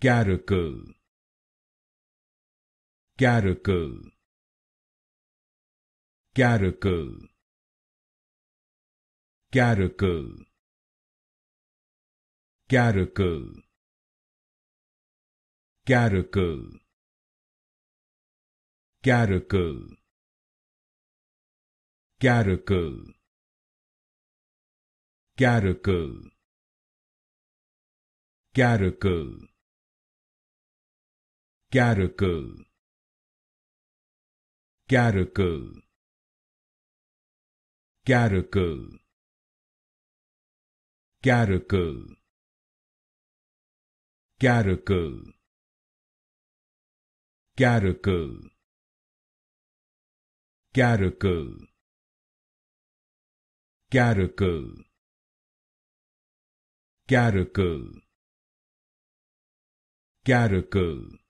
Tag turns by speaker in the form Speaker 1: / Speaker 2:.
Speaker 1: Caracal. Caracal. Caracal. Caracal. Caracal. Caracal. Caracal. Caracal. Caracal. Caracal. Caracal. Caracal. Caracal. Caracal. Caracal. Caracal. Caracal. Caracal. Caracal. Caracal.